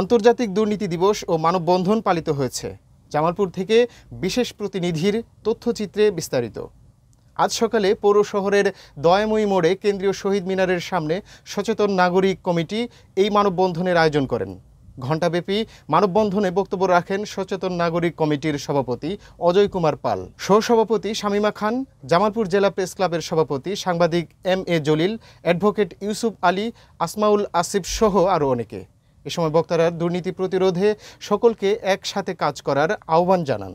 আন্তর্জাতিক দুর্নীতি দিবস ও মানববন্ধন পালিত হয়েছে জামালপুর থেকে বিশেষ প্রতিনিধির তথ্যচিত্রে বিস্তারিত আজ সকালে পৌর শহরের দয়াময়ী মোড়ে কেন্দ্রীয় শহীদ মিনারের সামনে সচেতন নাগরিক কমিটি এই মানববন্ধনের আয়োজন করেন ঘণ্টাব্যাপী মানববন্ধনে বক্তব্য রাখেন সচেতন নাগরিক কমিটির সভাপতি অজয় কুমার পাল সহসভাপতি শামিমা খান জামালপুর জেলা প্রেস ক্লাবের সভাপতি সাংবাদিক M A Jalil advocate Yusuf Ali Asmaul Asif সহ আরও অনেকে এ সময় বক্তারা দুর্নীতি প্রতিরোধে সকলকে একসাথে কাজ করার আহ্বান জানান